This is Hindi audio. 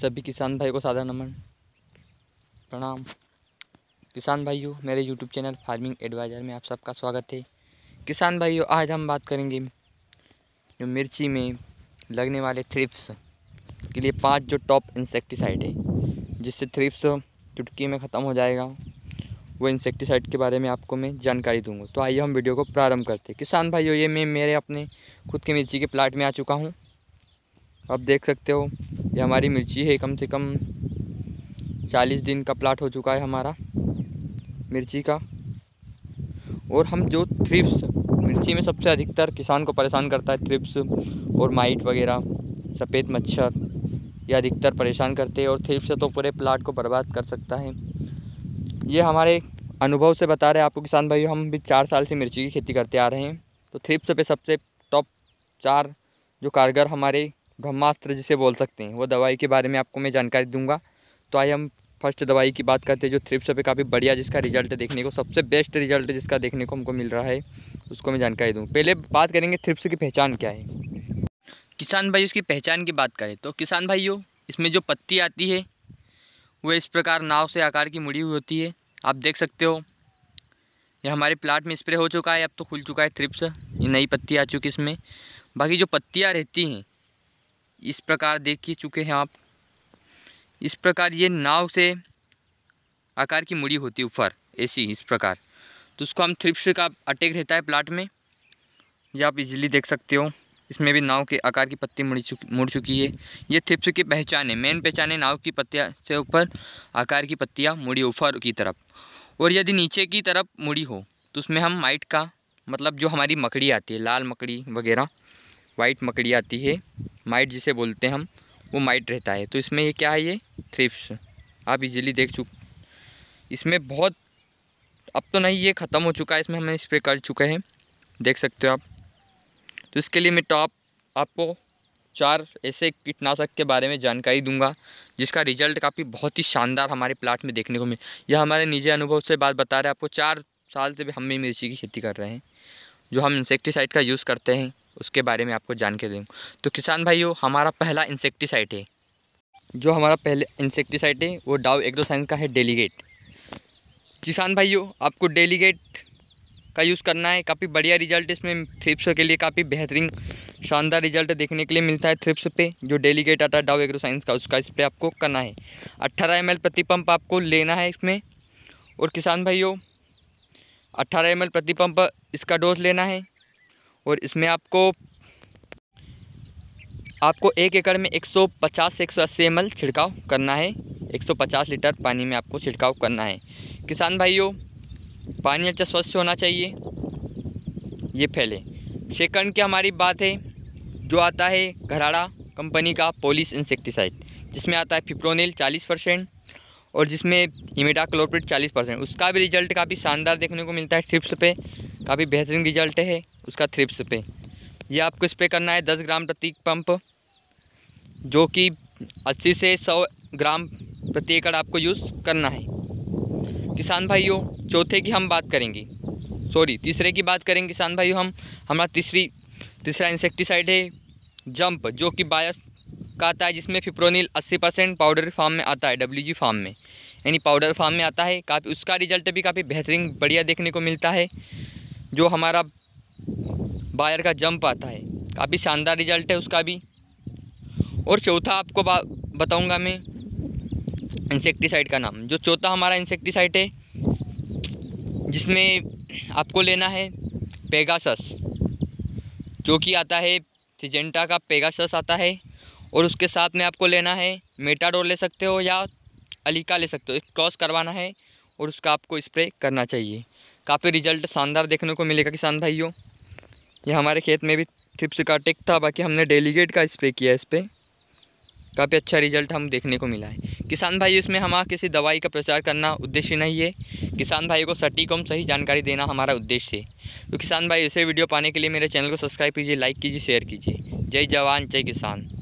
सभी किसान भाई को सादा नमन प्रणाम किसान भाइयों मेरे यूट्यूब चैनल फार्मिंग एडवाइज़र में आप सबका स्वागत है किसान भाइयों आज हम बात करेंगे जो मिर्ची में लगने वाले थ्रिप्स के लिए पांच जो टॉप इंसेक्टिसाइड है जिससे थ्रिप्स चुटकी में ख़त्म हो जाएगा वो इंसेक्टिसाइड के बारे में आपको मैं जानकारी दूंगा तो आइए हम वीडियो को प्रारंभ करते हैं किसान भाइयों ये मैं मेरे अपने खुद के मिर्ची के प्लाट में आ चुका हूँ आप देख सकते हो ये हमारी मिर्ची है कम से कम चालीस दिन का प्लाट हो चुका है हमारा मिर्ची का और हम जो थ्रिप्स मिर्ची में सबसे अधिकतर किसान को परेशान करता है थ्रिप्स और माइट वगैरह सफ़ेद मच्छर ये अधिकतर परेशान करते हैं और थ्रिप्स तो पूरे प्लाट को बर्बाद कर सकता है ये हमारे अनुभव से बता रहे हैं आपको किसान भाई हम भी चार साल से मिर्ची की खेती करते आ रहे हैं तो थ्रिप्स पे सबसे टॉप चार जो कारगर हमारे ब्रह्मास्त्र जिसे बोल सकते हैं वो दवाई के बारे में आपको मैं जानकारी दूंगा तो आइए हम फर्स्ट दवाई की बात करते हैं जो थ्रिप्स पे काफ़ी बढ़िया जिसका रिजल्ट देखने को सबसे बेस्ट रिजल्ट जिसका देखने को हमको मिल रहा है उसको मैं जानकारी दूँ पहले बात करेंगे थ्रिप्स की पहचान क्या है किसान भाई उसकी पहचान की बात करें तो किसान भाइयों इसमें जो पत्ती आती है वह इस प्रकार नाव से आकार की मुड़ी हुई होती है आप देख सकते हो यह हमारे प्लाट में स्प्रे हो चुका है अब तो खुल चुका है थ्रिप्स ये नई पत्ती आ चुकी इसमें बाकी जो पत्तियाँ रहती हैं इस प्रकार देख ही चुके हैं आप इस प्रकार ये नाव से आकार की मुड़ी होती है ऊपर ऐसी इस प्रकार तो उसको हम थ्रिप्स का अटैक रहता है प्लाट में ये आप इजीली देख सकते हो इसमें भी नाव के आकार की पत्ती मुड़ी चुकी मुड़ चुकी है ये थ्रिप्स की पहचान है मेन पहचान है नाव की पत्तियाँ से ऊपर आकार की पत्तियाँ मुड़ी ऊपर की तरफ और यदि नीचे की तरफ मुड़ी हो तो उसमें हम माइट का मतलब जो हमारी मकड़ी आती है लाल मकड़ी वगैरह वाइट मकड़ी आती है माइट जिसे बोलते हैं हम वो माइट रहता है तो इसमें ये क्या है ये थ्रिप्स आप इजीली देख चुक इसमें बहुत अब तो नहीं ये ख़त्म हो चुका है इसमें हमें स्प्रे कर चुके हैं देख सकते हो आप तो इसके लिए मैं टॉप आपको चार ऐसे कीटनाशक के बारे में जानकारी दूंगा जिसका रिजल्ट काफ़ी बहुत ही शानदार हमारे प्लाट में देखने को मिले यह हमारे निजी अनुभव से बात बता रहे हैं आपको चार साल से भी हम भी मिर्ची की खेती कर रहे हैं जो हम इंसेक्टिसाइड का यूज़ करते हैं उसके बारे में आपको जान के दूँ तो किसान भाइयों हमारा पहला इंसेक्टिसाइड है जो हमारा पहले इंसेक्टिसाइड है वो एक दो साइंस का है डेलीगेट किसान भाइयों आपको डेलीगेट का यूज़ करना है काफ़ी बढ़िया रिजल्ट इसमें थ्रिप्स के लिए काफ़ी बेहतरीन शानदार रिजल्ट देखने के लिए मिलता है थ्रिप्स पे जो डेलीगेट आता है डाउ एग्रो साइंस का उसका स्प्रे आपको करना है अट्ठारह एम प्रति पंप आपको लेना है इसमें और किसान भाइयों अट्ठारह एम प्रति पंप इसका डोज लेना है और इसमें आपको आपको एक एकड़ में 150 से 180 एम छिड़काव करना है 150 लीटर पानी में आपको छिड़काव करना है किसान भाइयों पानी अच्छा स्वच्छ होना चाहिए ये फैले सेकंड की हमारी बात है जो आता है घराड़ा कंपनी का पोलिस इंसेक्टिसाइड जिसमें आता है फिप्रोनिल 40 परसेंट और जिसमें इमिडा क्लोरपिट चालीस परसेंट उसका भी रिजल्ट काफ़ी शानदार देखने को मिलता है ट्रिप्स पे काफ़ी बेहतरीन रिजल्ट है उसका थ्रिप्स पे ये आपको स्प्रे करना है दस ग्राम प्रति पंप जो कि अस्सी से सौ ग्राम प्रति एकड़ आपको यूज़ करना है किसान भाइयों चौथे की हम बात करेंगे सॉरी तीसरे की बात करेंगे किसान भाइयों हम हमारा तीसरी तीसरा इंसेक्टिसाइड है जंप जो कि बायस का आता है जिसमें फिप्रोनिल 80 परसेंट पाउडर फार्म में आता है डब्ल्यू फार्म में यानी पाउडर फार्म में आता है काफ़ी उसका रिजल्ट भी काफ़ी बेहतरीन बढ़िया देखने को मिलता है जो हमारा बायर का जंप आता है काफ़ी शानदार रिजल्ट है उसका भी और चौथा आपको बताऊंगा मैं इंसेक्टिसाइड का नाम जो चौथा हमारा इंसेक्टिसाइड है जिसमें आपको लेना है पेगासस जो कि आता है सिजेंटा का पेगासस आता है और उसके साथ में आपको लेना है मेटाडोर ले सकते हो या अलीका ले सकते हो क्रॉस करवाना है और उसका आपको स्प्रे करना चाहिए काफ़ी रिजल्ट शानदार देखने को मिलेगा किसान भाइयों ये हमारे खेत में भी थिप्स का टिक था बाकी हमने डेलीगेट का स्प्रे किया इस पर काफ़ी अच्छा रिजल्ट हम देखने को मिला है किसान भाई इसमें हमारा किसी दवाई का प्रचार करना उद्देश्य नहीं है किसान भाई को सटीक एवं सही जानकारी देना हमारा उद्देश्य है तो किसान भाई ऐसे वीडियो पाने के लिए मेरे चैनल को सब्सक्राइब कीजिए लाइक कीजिए शेयर कीजिए जय जवान जय किसान